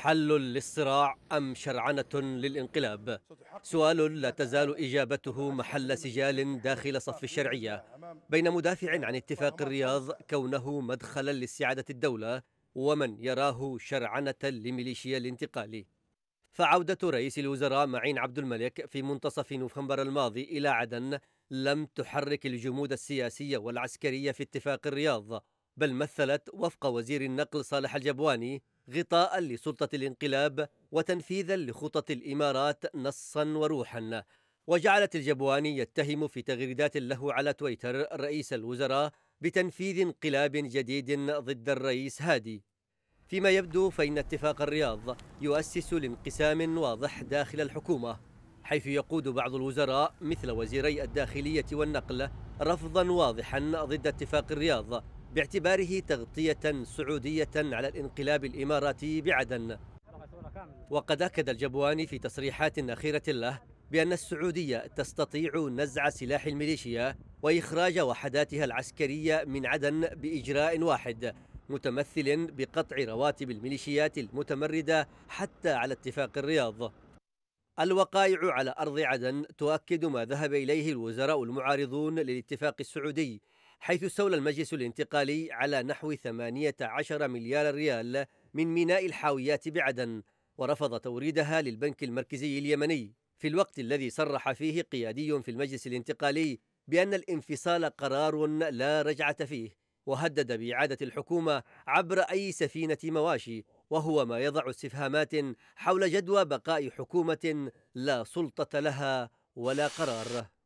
حل للصراع أم شرعنة للانقلاب سؤال لا تزال إجابته محل سجال داخل صف الشرعية بين مدافع عن اتفاق الرياض كونه مدخلا لاستعادة الدولة ومن يراه شرعنة لميليشيا الانتقال فعودة رئيس الوزراء معين عبد الملك في منتصف نوفمبر الماضي إلى عدن لم تحرك الجمود السياسي والعسكري في اتفاق الرياض بل مثلت وفق وزير النقل صالح الجبواني غطاء لسلطة الانقلاب وتنفيذا لخطط الإمارات نصا وروحا وجعلت الجبواني يتهم في تغريدات له على تويتر رئيس الوزراء بتنفيذ انقلاب جديد ضد الرئيس هادي فيما يبدو فإن اتفاق الرياض يؤسس لانقسام واضح داخل الحكومة حيث يقود بعض الوزراء مثل وزيري الداخلية والنقل رفضا واضحا ضد اتفاق الرياض باعتباره تغطية سعودية على الانقلاب الإماراتي بعدن وقد أكد الجبواني في تصريحات أخيرة له بأن السعودية تستطيع نزع سلاح الميليشيا وإخراج وحداتها العسكرية من عدن بإجراء واحد متمثل بقطع رواتب الميليشيات المتمردة حتى على اتفاق الرياض الوقائع على أرض عدن تؤكد ما ذهب إليه الوزراء المعارضون للاتفاق السعودي حيث استولى المجلس الانتقالي على نحو 18 مليار ريال من ميناء الحاويات بعدن ورفض توريدها للبنك المركزي اليمني في الوقت الذي صرح فيه قيادي في المجلس الانتقالي بأن الانفصال قرار لا رجعة فيه وهدد بإعادة الحكومة عبر أي سفينة مواشي وهو ما يضع استفهامات حول جدوى بقاء حكومة لا سلطة لها ولا قرار